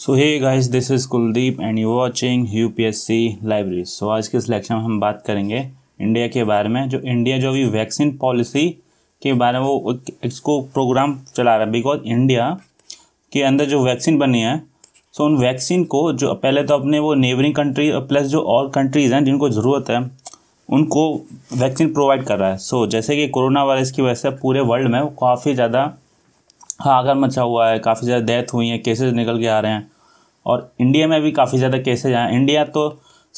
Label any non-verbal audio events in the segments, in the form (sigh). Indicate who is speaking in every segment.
Speaker 1: so hey guys this is Kuldeep and you watching UPSC library so आज के इस lecture में हम बात करेंगे इंडिया के बारे में जो इंडिया जो अभी वैक्सीन पॉलिसी के बारे में वो इसको प्रोग्राम चला रहा है बिकॉज इंडिया के अंदर जो वैक्सीन बनी है सो उन वैक्सीन को जो पहले तो अपने वो नेबरिंग कंट्री प्लस जो और कंट्रीज़ हैं जिनको ज़रूरत है उनको वैक्सीन प्रोवाइड कर रहा है सो so, जैसे कि कोरोना वायरस की वजह से पूरे वर्ल्ड में काफ़ी ज़्यादा हाँ, आगरा मचा हुआ है काफ़ी ज़्यादा डेथ हुई हैं केसेस निकल के आ रहे हैं और इंडिया में भी काफ़ी ज़्यादा केसेज हैं इंडिया तो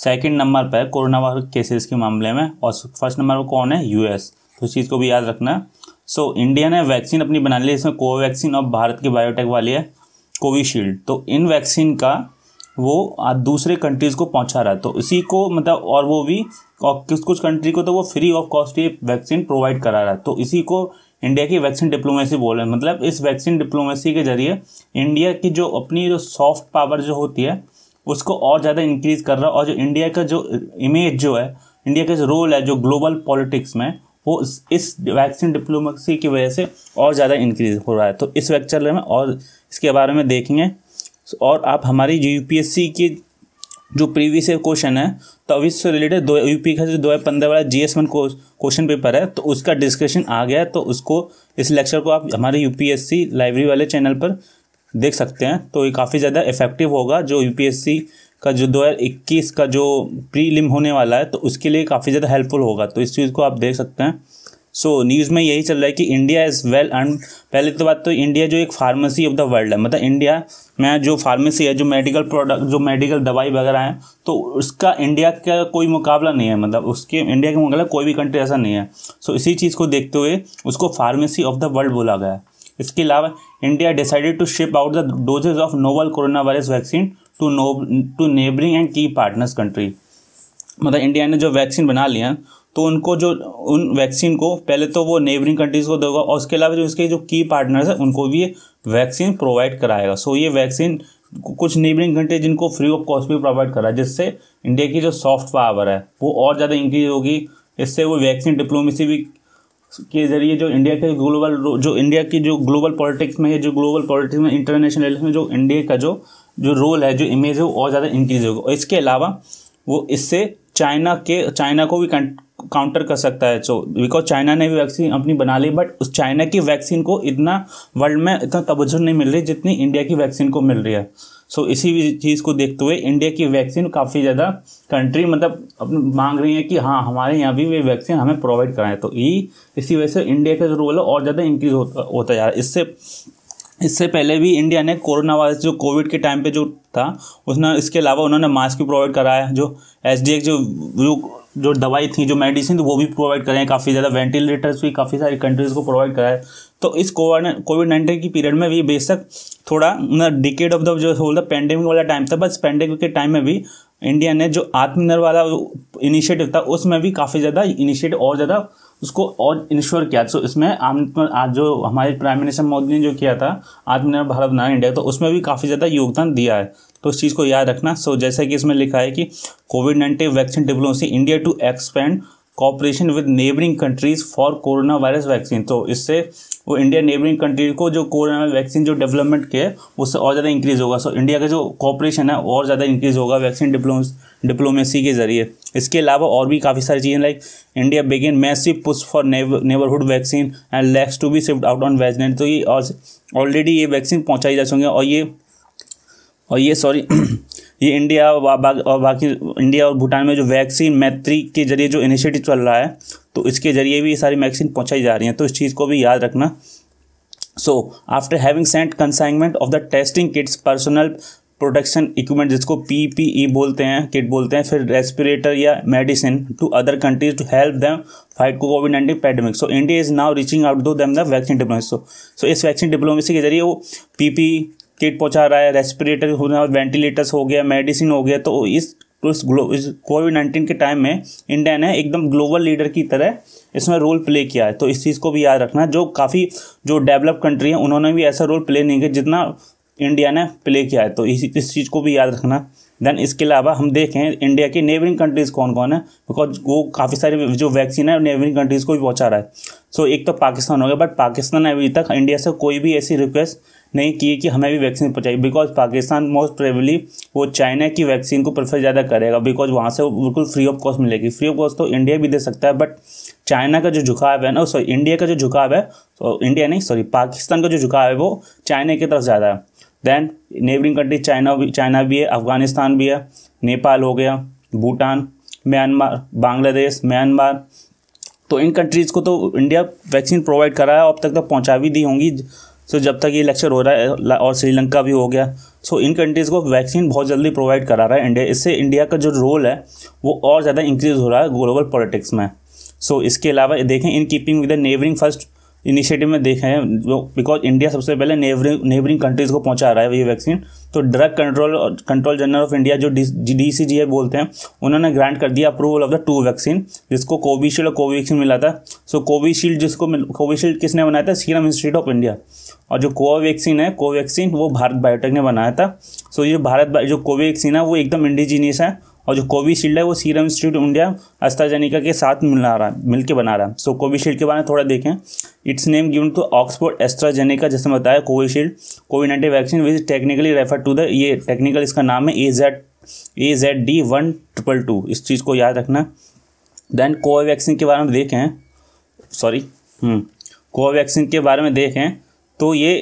Speaker 1: सेकेंड नंबर पर कोरोना केसेज के मामले में और फर्स्ट नंबर पर कौन है एस तो इस चीज़ को भी याद रखना सो इंडिया ने वैक्सीन अपनी बना ली है इसमें कोवैक्सीन और भारत की बायोटेक वाली है कोविशील्ड तो इन वैक्सीन का वो दूसरे कंट्रीज़ को पहुंचा रहा है तो इसी को मतलब और वो भी और कुछ कुछ कंट्री को तो वो फ्री ऑफ कॉस्ट ये वैक्सीन प्रोवाइड करा रहा है तो इसी को इंडिया की वैक्सीन डिप्लोमेसी बोल रहे हैं मतलब इस वैक्सीन डिप्लोमेसी के जरिए इंडिया की जो अपनी जो सॉफ्ट पावर जो होती है उसको और ज़्यादा इंक्रीज़ कर रहा है और जो इंडिया का जो इमेज जो है इंडिया का जो रोल है जो ग्लोबल पॉलिटिक्स में वो इस वैक्सीन डिप्लोमेसी की वजह से और ज़्यादा इंक्रीज हो रहा है तो इस वेक्चर में और इसके बारे में देखेंगे और आप हमारी यू की जो प्रीवियस ईयर क्वेश्चन है तो अब इससे रिलेटेड दो यूपी का जो दो हज़ार पंद्रह वाला G S one question paper है तो उसका डिस्कशन आ गया तो उसको इस लेक्चर को आप हमारे सी लाइब्रेरी वाले चैनल पर देख सकते हैं तो ये काफ़ी ज़्यादा इफेक्टिव होगा जो सी का जो दो हज़ार इक्कीस का जो प्रीलिम होने वाला है तो उसके लिए काफ़ी ज़्यादा हेल्पफुल होगा तो इस चीज़ को आप देख सकते हैं सो so, न्यूज़ में यही चल रहा है कि इंडिया इज़ वेल अर्न पहले तो बात तो इंडिया जो एक फार्मेसी ऑफ द वर्ल्ड है मतलब इंडिया में जो फार्मेसी है जो मेडिकल प्रोडक्ट जो मेडिकल दवाई वगैरह है तो उसका इंडिया का कोई मुकाबला नहीं है मतलब उसके इंडिया के मुकाबला कोई भी कंट्री ऐसा नहीं है सो so, इसी चीज़ को देखते हुए उसको फार्मेसी ऑफ द वर्ल्ड बोला गया है इसके अलावा India decided to ship out the doses of novel corona virus vaccine to no to neighbouring and key partners country मतलब इंडिया ने जो वैक्सीन बना लिया तो उनको जो उन वैक्सीन को पहले तो वो नेबरिंग कंट्रीज़ को देगा और उसके अलावा जो इसके जो की पार्टनर्स हैं उनको भी ये वैक्सीन प्रोवाइड कराएगा सो ये वैक्सीन कुछ नेबरिंग कंट्री जिनको फ्री ऑफ कॉस्ट भी प्रोवाइड करा जिससे इंडिया की जो सॉफ्ट पावर है वो और ज़्यादा इंक्रीज होगी इससे वो वैक्सीन डिप्लोमेसी भी के जरिए जो इंडिया के ग्लोबल जो इंडिया की जो ग्लोबल पॉलिटिक्स में जो ग्लोबल पॉलिटिक्स में इंटरनेशनल लेवल में जो इंडिया का जो जो रोल है जो इमेज है वो और ज़्यादा इंक्रीज होगा और इसके अलावा वो इससे चाइना के चाइना को भी काउंटर कर सकता है सो बिकॉज चाइना ने भी वैक्सीन अपनी बना ली बट उस चाइना की वैक्सीन को इतना वर्ल्ड में इतना तवज्जो नहीं मिल रही जितनी इंडिया की वैक्सीन को मिल रही है सो so, इसी चीज़ को देखते हुए इंडिया की वैक्सीन काफ़ी ज़्यादा कंट्री मतलब अपनी मांग रही है कि हाँ हमारे यहाँ भी वे वैक्सीन हमें प्रोवाइड कराएं तो ये इसी वजह से इंडिया का जो रोल है और ज़्यादा इंक्रीज होता होता जा रहा है इससे इससे पहले भी इंडिया ने कोरोना वायरस जो कोविड के टाइम पे जो था उसने इसके अलावा उन्होंने मास्क भी प्रोवाइड कराया जो एस जो जो जो दवाई थी जो मेडिसिन थी वो भी प्रोवाइड कराएं काफ़ी ज़्यादा वेंटिलेटर्स भी काफ़ी सारी कंट्रीज़ को प्रोवाइड कराए तो इस कोविड नाइन्टीन की पीरियड में भी बेशक थोड़ा ना डिकेड ऑफ द जो होल द पेंडेमिक वाला टाइम था बस पेंडेमिक के टाइम में भी इंडिया ने जो आत्मनिर्भर वाला इनिशिएटिव था उसमें भी काफ़ी ज़्यादा इनिशिएटिव और ज़्यादा उसको और इंश्योर किया सो तो इसमें इसमें आज जो हमारे प्राइम मिनिस्टर मोदी ने जो किया था आत्मनिर्भर भारत बनाया इंडिया तो उसमें भी काफ़ी ज़्यादा योगदान दिया है तो इस चीज़ को याद रखना सो so, जैसा कि इसमें लिखा है कि COVID nineteen vaccine diplomacy India to expand cooperation with neighbouring countries for corona virus vaccine तो इससे वो इंडिया नेबरिंग कंट्री को जो कोरोना वैक्सीन जो डेवलपमेंट के है उससे और ज़्यादा इंक्रीज़ होगा सो so, इंडिया का जो कॉपरेशन है और ज़्यादा इंक्रीज़ होगा वैक्सीन डिप्लो डिप्लोमेसी के ज़रिए इसके अलावा और भी काफ़ी सारी चीज़ें like India begin massive push for neighbourhood vaccine and lacks to be shift out on Wednesday तो ये ऑलरेडी ये वैक्सीन पहुँचाई जा चुकी है और ये और ये सॉरी (clears throat) ये इंडिया और बाकी इंडिया और भूटान में जो वैक्सीन मैत्री के जरिए जो इनिशिएटिव चल रहा है तो इसके जरिए भी ये सारी वैक्सीन पहुँचाई जा रही हैं तो इस चीज़ को भी याद रखना so after having sent consignment of the testing kits personal protection equipment जिसको पीपीई e बोलते हैं किट बोलते हैं फिर रेस्पिरेटर या medicine to other countries to help them fight को COVID nineteen pandemic so India is now reaching out to them the vaccine diplomacy so so इस vaccine diplomacy के जरिए वो पीपी किट पहुंचा रहा है रेस्पिरेटर हो रहा है वेंटिलेटर्स हो गया मेडिसिन हो गया तो इस इस ग्लो इस कोविड नाइन्टीन के टाइम में इंडिया ने एकदम ग्लोबल लीडर की तरह इसमें रोल प्ले किया है तो इस चीज़ को भी याद रखना जो काफ़ी जो डेवलप कंट्री हैं उन्होंने भी ऐसा रोल प्ले नहीं किया जितना इंडिया ने प्ले किया है तो इस इस चीज़ को भी याद रखना देन इसके अलावा हम देखें इंडिया की नेबरिंग कंट्रीज़ कौन कौन है बिकॉज वो काफ़ी सारी जो वैक्सीन है नेबरिंग कंट्रीज़ को भी पहुँचा रहा है सो so, एक तो पाकिस्तान हो गया बट पाकिस्तान ने अभी तक इंडिया से कोई भी ऐसी रिक्वेस्ट नहीं की कि हमें भी वैक्सीन पहुँचाई बिकॉज पाकिस्तान मोस्ट प्रेवली वो चाइना की वैक्सीन को प्रेफर ज़्यादा करेगा बिकॉज वहाँ से बिल्कुल फ्री ऑफ कॉस्ट मिलेगी फ्री ऑफ कॉस्ट तो इंडिया भी दे सकता है बट चाइना का जो झुकाव है ना सॉरी इंडिया का जो झुकाव है तो इंडिया नहीं सॉरी पाकिस्तान का जो झुकाव है वो चाइना की तरफ ज़्यादा है दैन नेबरिंग कंट्री चाइना भी चाइना भी है अफगानिस्तान भी है नेपाल हो गया भूटान म्यांमार बांग्लादेश म्यांमार तो इन कंट्रीज़ को तो इंडिया वैक्सीन प्रोवाइड करा है अब तक तो पहुँचा भी दी होंगी सो जब तक ये लेक्चर हो रहा है और श्रीलंका भी हो गया सो इन कंट्रीज़ को वैक्सीन बहुत जल्दी प्रोवाइड करा रहा है इंडिया इससे इंडिया का जो रोल है वो और ज़्यादा इंक्रीज़ हो रहा है ग्लोबल पॉलिटिक्स में सो इसके अलावा देखें in keeping with the neighbouring first initiative में देखे हैं जो बिकॉज इंडिया सबसे पहले नेबरिंग नेबरिंग कंट्रीज़ को पहुंचा रहा है ये वैक्सीन तो drug control control general of India जो डी सी जी बोलते हैं उन्होंने ग्रांट कर दिया approval of the two vaccine जिसको कोविशील्ड और कोवैक्सीन मिला था सो so, कोविशील्ड जिसको कोविशील्ड किसने बनाया था सीरम इंस्टीट्यूट ऑफ इंडिया और जो कोवैक्सीन है कोवैक्सीन वो भारत बायोटेक ने बनाया था सो so, ये भारत जो कोवैक्सीन है वो एकदम इंडिजीनियस है और जो कोविशील्ड है वो सीरम इंस्टीट्यूट इंडिया अस्ताजेनिका के साथ मिला रहा है मिलकर बना रहा है सो कोविशील्ड के बारे में थोड़ा देखें its name given to Oxford AstraZeneca जैसे बताया Covishield covid nineteen vaccine which technically refer to the ये टेक्निकल इसका नाम है A Z A Z D one triple two इस चीज़ को याद रखना देन कोवैक्सीन के बारे में देखें सॉरी हम्म, कोवैक्सीन के बारे में देखें तो ये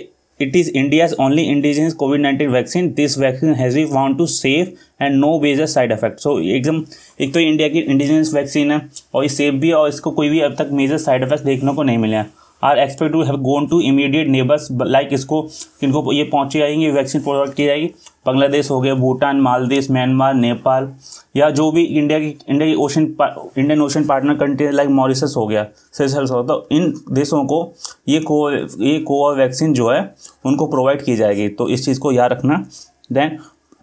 Speaker 1: it is India's only indigenous covid nineteen vaccine this vaccine has been found to safe and no major side effect so एकदम एक तो इंडिया की इंडिजिनियस वैक्सीन है और ये सेफ भी है और इसको कोई भी अब तक मेजर साइड इफेक्ट देखने को नहीं मिले हैं are expect to have gone to immediate neighbours like इसको इनको ये पहुँची जाएंगी वैक्सीन प्रोवाइड की जाएगी बांग्लादेश हो गया भूटान मालदीव म्यांमार नेपाल या जो भी इंडिया की इंडिया की ocean Indian ocean partner country like Mauritius हो गया सेशल्स हो तो इन देशों को ये को ये वैक्सीन जो है उनको प्रोवाइड की जाएगी तो इस चीज़ को याद रखना देन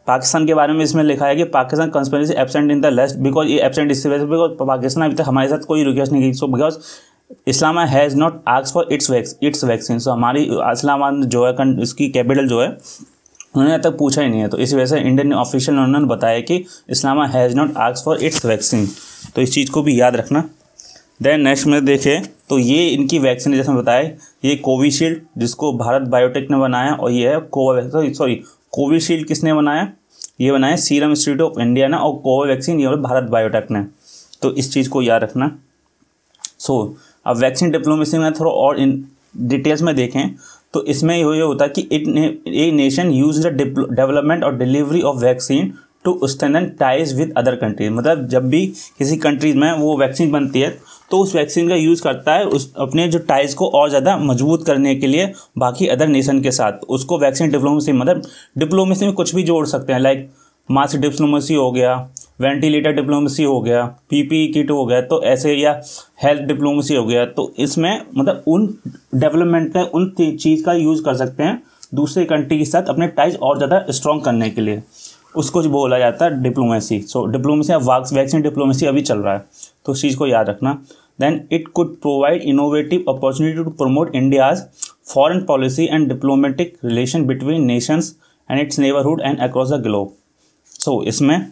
Speaker 1: पाकिस्तान के बारे में इसमें लिखा है कि Pakistan conspicuously absent in the list because ये एबसेंट इससे वजह से बिकॉज पाकिस्तान अभी तक हमारे साथ कोई रिक्वेस्ट नहीं की so because Islamabad has not ask for its vax its vaccine so हमारी इस्लामाबाद जो है इसकी कैपिटल जो है उन्होंने अब तक पूछा ही नहीं है तो इस वजह से इंडियन ऑफिशियल उन्होंने बताया कि Islamabad has not ask for its vaccine तो इस चीज़ को भी याद रखना देन नेक्स्ट में देखें तो ये इनकी वैक्सीन जैसे बताया ये कोविशील्ड जिसको भारत बायोटेक ने बनाया और ये है कोवावैक्सीन सॉरी कोविशील्ड किसने बनाया ये बनाया सीरम इंस्टीट्यूट ऑफ इंडिया ने और कोवावैक्सीन ये भारत बायोटेक ने तो इस चीज़ को याद रखना सो so, अब वैक्सीन डिप्लोमेसी में थोड़ा और इन डिटेल्स में देखें तो इसमें ये होता है कि it a nation use the development और delivery of vaccine to strengthen ties with other countries मतलब जब भी किसी कंट्रीज में वो वैक्सीन बनती है तो उस वैक्सीन का यूज़ करता है उस अपने जो टाइज को और ज़्यादा मजबूत करने के लिए बाकी अदर नेशन के साथ उसको वैक्सीन डिप्लोमेसी मतलब डिप्लोमेसी में कुछ भी जोड़ सकते हैं लाइक मास डिप्लोमेसी हो गया वेंटिलेटर डिप्लोमेसी हो गया पीपीई किट हो गया तो ऐसे या हेल्थ डिप्लोमेसी हो गया तो इसमें मतलब उन डेवलपमेंट में उन चीज़ का यूज़ कर सकते हैं दूसरे कंट्री के साथ अपने टाइज और ज़्यादा स्ट्रॉन्ग करने के लिए उसको जो बोला जाता है डिप्लोमेसी सो डिप्लोमेसी या वाक्स वैक्सीन डिप्लोमेसी अभी चल रहा है तो उस चीज़ को याद रखना then it could provide innovative opportunity to promote India's foreign policy and diplomatic relation between nations and its neighbourhood and across the globe so इसमें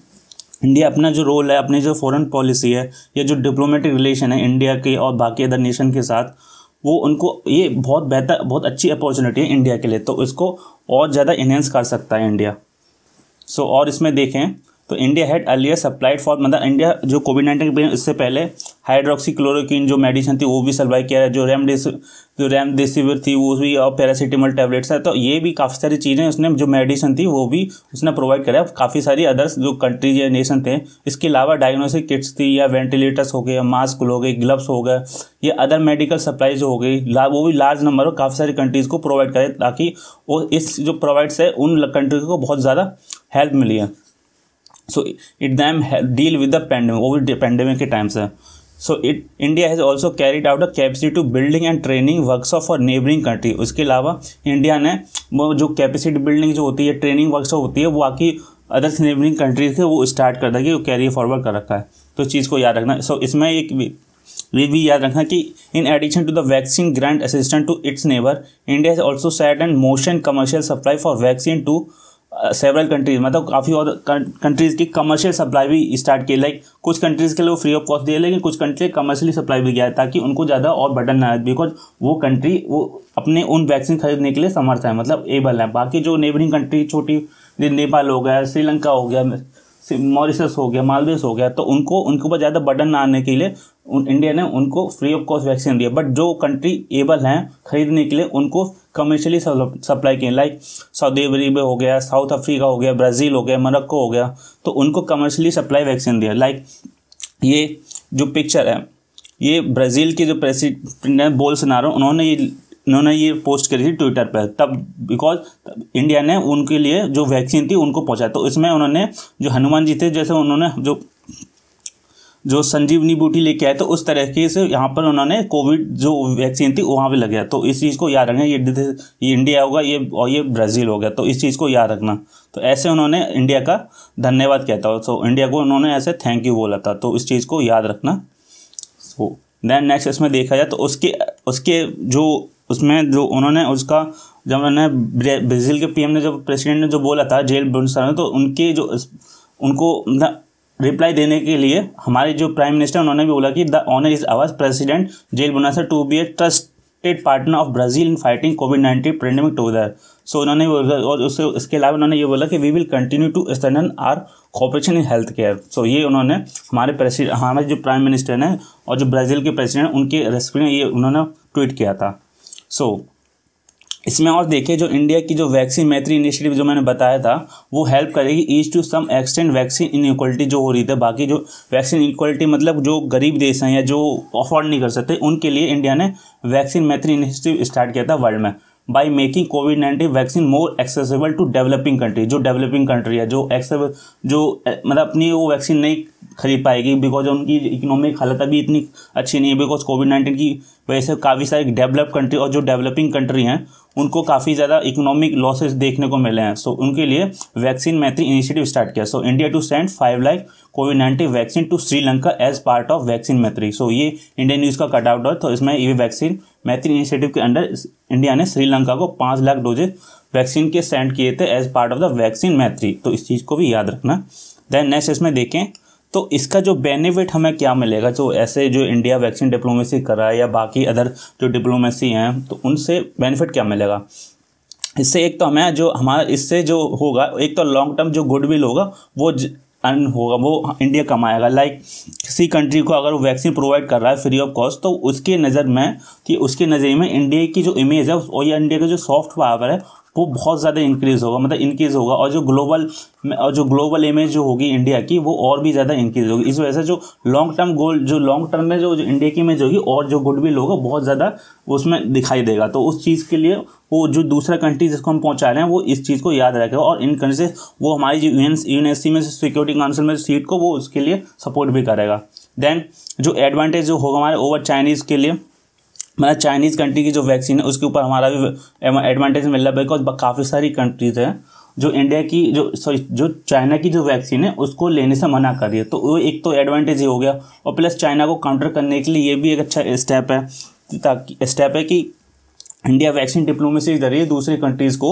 Speaker 1: इंडिया अपना जो रोल है अपनी जो फॉरेन पॉलिसी है या जो डिप्लोमेटिक रिलेशन है इंडिया के और बाकी अदर नेशन के साथ वो उनको ये बहुत बेहतर बहुत अच्छी अपॉर्चुनिटी है इंडिया के लिए तो इसको और ज़्यादा इन्हेंस कर सकता है इंडिया सो so, और इसमें देखें तो India had earlier supplied for मतलब इंडिया जो कोविड नाइन्टीन इससे पहले हाइड्रोक्सी जो मेडिसिन थी वो भी सप्लाई किया है जो रेमडेस जो रेमडेसिविर थी वो भी और पैरासीटामोल टैबलेट्स है तो ये भी काफ़ी सारी चीज़ें उसने जो मेडिसिन थी वो भी उसने प्रोवाइड करा काफ़ी सारी अदर्स जो कंट्रीज या नेशन थे इसके अलावा डायग्नोसिक किट्स थी या वेंटिलेटर्स हो गए मास्क हो गए ग्लव्स हो गए ये अदर मेडिकल सप्लाईज हो गई वो भी लार्ज नंबर में काफ़ी सारी कंट्रीज़ को प्रोवाइड करें ताकि वो इस जो प्रोवाइड्स है उन कंट्रीज को बहुत ज़्यादा हेल्प मिली है so it them deal with the pandemic वो भी पेंडेमिक के टाइम से so it India has also carried out a capacity to building and training workshop for neighbouring country उसके अलावा इंडिया ने वो जो कैपेसिटी बिल्डिंग जो होती है ट्रेनिंग वर्कशॉप होती है वो बाकी अदर्स नेबरिंग कंट्रीज थे वो स्टार्ट कर देगी वो कैरी फॉरवर्ड कर रखा है तो चीज़ को याद रखना सो so, इसमें एक ये भी याद रखना कि in addition to the vaccine grant assistant to its neighbour India has also set and motion commercial supply for vaccine to several countries मतलब काफ़ी और कंट्रीज़ की कमर्शियल सप्लाई भी स्टार्ट की लाइक कुछ कंट्रीज़ के लिए वो फ्री ऑफ कॉस्ट दिए लेकिन कुछ कंट्री कमर्शियली सप्लाई भी गया ताकि उनको ज़्यादा और बटन ना आए बिकॉज वो कंट्री वो अपने उन वैक्सीन खरीदने के लिए समर्थ है मतलब एबल है बाकी जो नेबरिंग कंट्री छोटी नेपाल हो गया श्रीलंका हो गया मॉरिशस हो गया मालदीव हो गया तो उनको उनके ऊपर ज़्यादा बर्डन ना आने के लिए उन इंडिया ने उनको फ्री ऑफ कॉस्ट वैक्सीन दिया बट जो कंट्री एबल हैं खरीदने के लिए उनको कमर्शियली सप्लाई किए लाइक सऊदी अरेबिया हो गया साउथ अफ्रीका हो गया ब्राज़ील हो गया मोरक्को हो गया तो उनको कमर्शियली सप्लाई वैक्सीन दिया लाइक ये जो पिक्चर है ये ब्राज़ील के जो प्रेसिडेंट बोल सुना रहा उन्होंने ये उन्होंने ये पोस्ट करी थी ट्विटर पर तब बिकॉज इंडिया ने उनके लिए जो वैक्सीन थी उनको पहुँचाया तो इसमें उन्होंने जो हनुमान जी थे जैसे उन्होंने जो जो संजीवनी बूटी लेके आए तो उस तरीके से यहाँ पर उन्होंने कोविड जो वैक्सीन थी वहाँ पे लग गया तो इस चीज़ को याद रखना ये ये इंडिया होगा ये और ये ब्राज़ील हो गया तो इस चीज़ को याद रखना तो ऐसे उन्होंने इंडिया का धन्यवाद किया था सो इंडिया को उन्होंने ऐसे थैंक यू बोला था तो इस चीज़ को याद रखना सो देन नेक्स्ट इसमें देखा जाए तो उसके उसके जो उसमें जो उन्होंने उसका जब उन्होंने ब्राज़ील के पीएम ने जब प्रेसिडेंट ने जो बोला था जेल ने तो उनके जो उनको मतलब रिप्लाई देने के लिए हमारे जो प्राइम मिनिस्टर उन्होंने भी बोला कि the honour is ours President Jair बोनासा to be a trusted partner of Brazil in fighting covid nineteen pandemic together so उन्होंने और उसके इसके अलावा उन्होंने ये बोला कि we will continue to stand our cooperation in health care so ये उन्होंने हमारे प्रेसिडेंट हमारे जो प्राइम मिनिस्टर हैं और जो ब्राज़ील के प्रेसिडेंट उनके रेस्पेक्ट ये उन्होंने ट्वीट किया था सो so, इसमें और देखिए जो इंडिया की जो वैक्सीन मैत्री इनिशिएटिव जो मैंने बताया था वो हेल्प करेगी ease to some extent vaccine inequality जो हो रही थी बाकी जो वैक्सीन इक्वलिटी मतलब जो गरीब देश हैं या जो अफोर्ड नहीं कर सकते उनके लिए इंडिया ने वैक्सीन मैत्री इनिशिएटिव स्टार्ट किया था वर्ल्ड में by making covid nineteen vaccine more accessible to developing country जो डेवलपिंग कंट्री है जो एक्से जो मतलब अपनी वो वैक्सीन नहीं खरीद पाएगी बिकॉज उनकी इकोनॉमिक हालत अभी इतनी अच्छी नहीं है बिकॉज कोविड नाइन्टीन की वजह से काफ़ी सारी डेवलप कंट्री और जो डेवलपिंग कंट्री हैं उनको काफ़ी ज़्यादा इकोनॉमिक लॉसेस देखने को मिले हैं सो so, उनके लिए वैक्सीन मैत्री इनिशिएटिव स्टार्ट किया so India to send five like covid nineteen vaccine to Sri Lanka as part of vaccine Maitri so ये इंडियन न्यूज़ का कटआउट है तो इसमें ये वैक्सीन मैत्री इनिशिएटिव के अंडर इंडिया ने श्रीलंका को पाँच लाख डोजेज वैक्सीन के सेंड किए थे as part of the vaccine Maitri तो इस चीज़ को भी याद रखना देन नेक्स्ट इसमें देखें तो इसका जो बेनिफिट हमें क्या मिलेगा जो ऐसे जो इंडिया वैक्सीन डिप्लोमेसी कर रहा है या बाकी अदर जो डिप्लोमेसी हैं तो उनसे बेनिफिट क्या मिलेगा इससे एक तो हमें जो हमारा इससे जो होगा एक तो लॉन्ग टर्म जो गुडविल होगा वो अर्न होगा वो इंडिया कमाएगा लाइक किसी कंट्री को अगर वो वैक्सीन प्रोवाइड कर रहा है फ्री ऑफ कॉस्ट तो उसकी नज़र में कि उसके नजरिए में इंडिया की जो इमेज है और या इंडिया का जो सॉफ्ट पावर है वो बहुत ज़्यादा इंक्रीज़ होगा मतलब इंक्रीज़ होगा और जो ग्लोबल और जो ग्लोबल इमेज जो होगी इंडिया की वो और भी ज़्यादा इंक्रीज़ होगी इस वजह से जो लॉन्ग टर्म गोल जो लॉन्ग टर्म में जो, जो इंडिया की इमेज होगी और जो गुडविल होगा बहुत ज़्यादा उसमें दिखाई देगा तो उस चीज़ के लिए वो जो दूसरा कंट्री जिसको हम पहुंचा रहे हैं वो इस चीज़ को याद रखेगा और इन कंट्री से वो हमारी जो यूएन यूएनएससी में सिक्योरिटी काउंसिल में सीट को वो उसके लिए सपोर्ट भी करेगा देन जो एडवांटेज जो होगा हमारे ओवर चाइनीज़ के लिए मतलब चाइनीज़ कंट्री की जो वैक्सीन है उसके ऊपर हमारा भी एडवांटेज मिल रहा है बिकॉज काफ़ी सारी कंट्रीज़ हैं जो इंडिया की जो सॉरी जो चाइना की जो वैक्सीन है उसको लेने से मना कर रही है तो वो एक तो एडवांटेज ही हो गया और प्लस चाइना को काउंटर करने के लिए ये भी एक अच्छा स्टेप है ताकि स्टेप है कि इंडिया वैक्सीन डिप्लोमेसी के जरिए दूसरी कंट्रीज़ को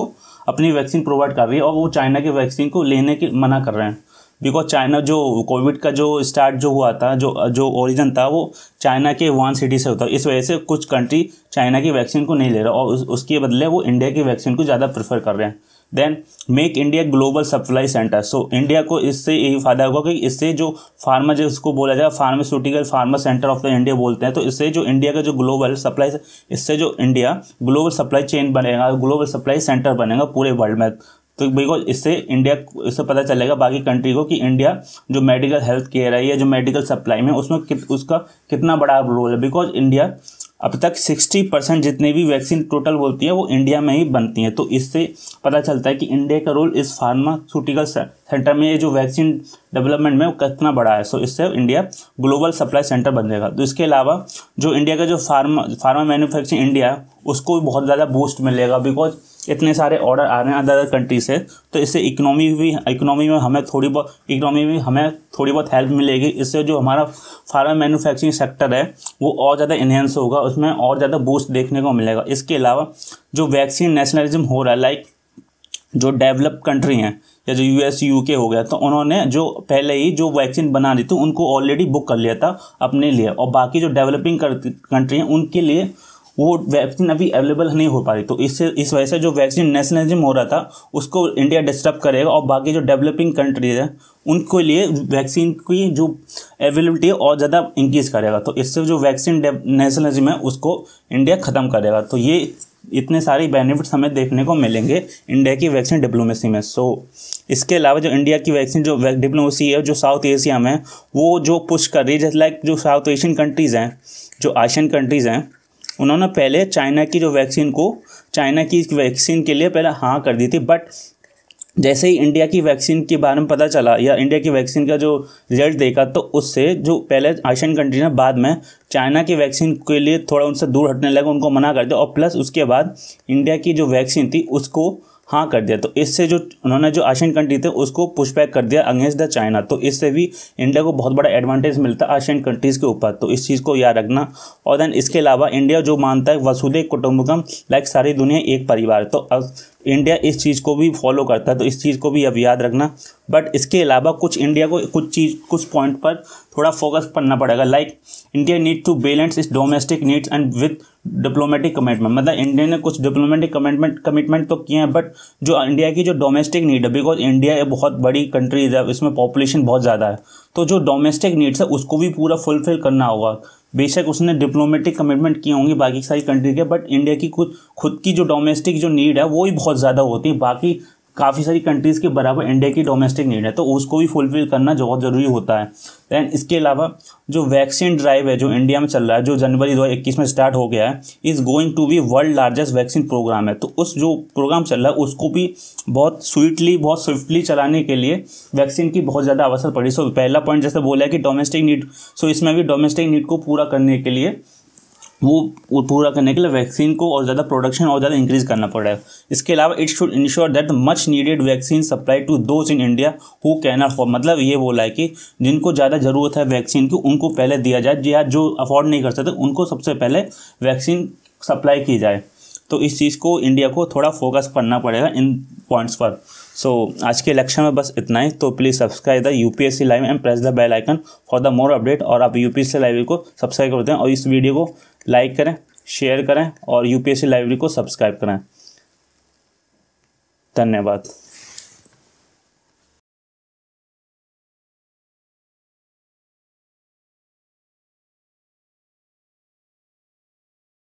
Speaker 1: अपनी वैक्सीन प्रोवाइड कर रही है और वो चाइना की वैक्सीन को लेने के मना कर रहे हैं बिकॉज चाइना जो कोविड का जो स्टार्ट जो हुआ था जो जो ओरिजिन था वो चाइना के वन सिटी से होता इस वजह से कुछ कंट्री चाइना की वैक्सीन को नहीं ले रहा और उस, उसके बदले वो इंडिया की वैक्सीन को ज़्यादा प्रेफर कर रहे हैं then make India global supply centre so India को इससे यही फायदा होगा कि इससे जो फार्मा जो बोला जाए pharmaceutical pharma centre of the India बोलते हैं तो इससे जो इंडिया का जो ग्लोबल सप्लाई इससे जो इंडिया ग्लोबल सप्लाई चेन बनेगा ग्लोबल सप्लाई सेंटर बनेगा पूरे वर्ल्ड में तो बिकॉज इससे इंडिया इससे पता चलेगा बाकी कंट्री को कि इंडिया जो मेडिकल हेल्थ केयर है या जो मेडिकल सप्लाई में उसमें कित, उसका कितना बड़ा रोल है बिकॉज इंडिया अब तक सिक्सटी परसेंट जितने भी वैक्सीन टोटल बोलती है वो इंडिया में ही बनती हैं तो इससे पता चलता है कि इंडिया का रोल इस फार्मास्यूटिकल सेंटर में ये जो वैक्सीन डेवलपमेंट में वो कितना बड़ा है सो इससे इंडिया ग्लोबल सप्लाई सेंटर बन जाएगा तो इसके अलावा जो इंडिया का जो फार्मा फार्मा मैन्युफैक्चरिंग इंडिया उसको भी बहुत ज़्यादा बूस्ट मिलेगा बिकॉज इतने सारे ऑर्डर आ रहे हैं अदर अदर कंट्री से तो इससे इकोनॉमी भी इकोनॉमी में हमें थोड़ी बहुत इकोनॉमी में हमें थोड़ी बहुत हेल्प मिलेगी इससे जो हमारा फार्मा मैन्युफैक्चरिंग सेक्टर है वो और ज़्यादा इन्हेंस होगा उसमें और ज़्यादा बूस्ट देखने को मिलेगा इसके अलावा जो वैक्सीन नेशनलिज्म हो रहा है लाइक जो डेवलप कंट्री हैं या जो यू के हो गया तो उन्होंने जो पहले ही जो वैक्सीन बना दी थी उनको ऑलरेडी बुक कर लिया था अपने लिए और बाकी जो डेवलपिंग कंट्री हैं उनके लिए वो वैक्सीन अभी अवेलेबल नहीं हो पा रही तो इससे इस वजह से जो वैक्सीन नेशनलिज्म हो रहा था उसको इंडिया डिस्टर्ब करेगा और बाकी जो डेवलपिंग कंट्रीज हैं उनके लिए वैक्सीन की जो अवेलेबिलिटी है और ज़्यादा इंक्रीज करेगा तो इससे जो वैक्सीन नेशनलिज्म है उसको इंडिया ख़त्म करेगा तो ये इतने सारे बेनिफिट्स हमें देखने को मिलेंगे इंडिया की वैक्सीन डिप्लोमेसी में सो so, इसके अलावा जो इंडिया की वैक्सीन जो डिप्लोमेसी है जो साउथ एशिया में वो जो पुश कर रही है जैसे लाइक जो साउथ एशियन कंट्रीज़ हैं जो आशियन कंट्रीज़ हैं उन्होंने पहले चाइना की जो वैक्सीन को चाइना की वैक्सीन के लिए पहले हाँ कर दी थी बट जैसे ही इंडिया की वैक्सीन के बारे में पता चला या इंडिया की वैक्सीन का जो रिजल्ट देखा तो उससे जो पहले आशियन कंट्री ने बाद में चाइना की वैक्सीन के लिए थोड़ा उनसे दूर हटने लगे उनको मना कर दिया और प्लस उसके बाद इंडिया की जो वैक्सीन थी उसको हाँ कर दिया तो इससे जो उन्होंने जो आशियन कंट्री थे उसको पुशबैक कर दिया अगेंस्ट द चाइना तो इससे भी इंडिया को बहुत बड़ा एडवांटेज मिलता है आशियन कंट्रीज़ के ऊपर तो इस चीज़ को याद रखना और देन इसके अलावा इंडिया जो मानता है वसुदेव कुटुम्बकम लाइक सारी दुनिया एक परिवार तो अब इंडिया इस चीज़ को भी फॉलो करता है तो इस चीज़ को भी अब याद रखना बट इसके अलावा कुछ इंडिया को कुछ चीज़ कुछ पॉइंट पर थोड़ा फोकस करना पड़ेगा like India need to balance its domestic needs and with diplomatic commitment मतलब इंडिया ने कुछ डिप्लोमेटिक कमिटमेंट कमिटमेंट तो किए हैं बट जो इंडिया की जो डोमेस्टिक नीड है बिकॉज इंडिया एक बहुत बड़ी कंट्री है इसमें पॉपुलेशन बहुत ज़्यादा है तो जो डोमेस्टिक नीड्स है उसको भी पूरा फुलफिल करना होगा बेशक उसने डिप्लोमेटिक कमिटमेंट किए होंगे बाकी सारी कंट्री के बट इंडिया की खुद खुद की जो डोमेस्टिक जो नीड है वो ही बहुत ज़्यादा होती है बाकी काफ़ी सारी कंट्रीज़ के बराबर इंडिया की डोमेस्टिक नीड है तो उसको भी फुलफिल करना बहुत ज़रूरी होता है दैन इसके अलावा जो वैक्सीन ड्राइव है जो इंडिया में चल रहा है जो जनवरी 2021 में स्टार्ट हो गया है is going to be world largest vaccine programme है तो उस जो प्रोग्राम चल रहा है उसको भी बहुत स्वीटली बहुत स्विफ्टली चलाने के लिए वैक्सीन की बहुत ज़्यादा अवसर पड़ी सो पहला पॉइंट जैसे बोला है कि डोमेस्टिक नीड सो इसमें भी डोमेस्टिक नीड को पूरा करने के लिए वो पूरा करने के लिए वैक्सीन को और ज़्यादा प्रोडक्शन और ज़्यादा इंक्रीज करना पड़ रहा है इसके अलावा it should ensure that much needed vaccine supply to those in India who can afford मतलब ये बोला है कि जिनको ज़्यादा ज़रूरत है वैक्सीन की उनको पहले दिया जाए या जो अफोर्ड नहीं कर सकते उनको सबसे पहले वैक्सीन सप्लाई की जाए तो इस चीज़ को इंडिया को थोड़ा फोकस करना पड़ेगा इन पॉइंट्स पर सो so, आज के इलेक्शन में बस इतना ही तो please subscribe the UPSC live and press the bell icon for the more update और आप यूपीएससी लाइब्रेरी को सब्सक्राइब करते हैं और इस वीडियो को लाइक करें शेयर करें और यूपीएससी लाइब्रेरी को सब्सक्राइब करें धन्यवाद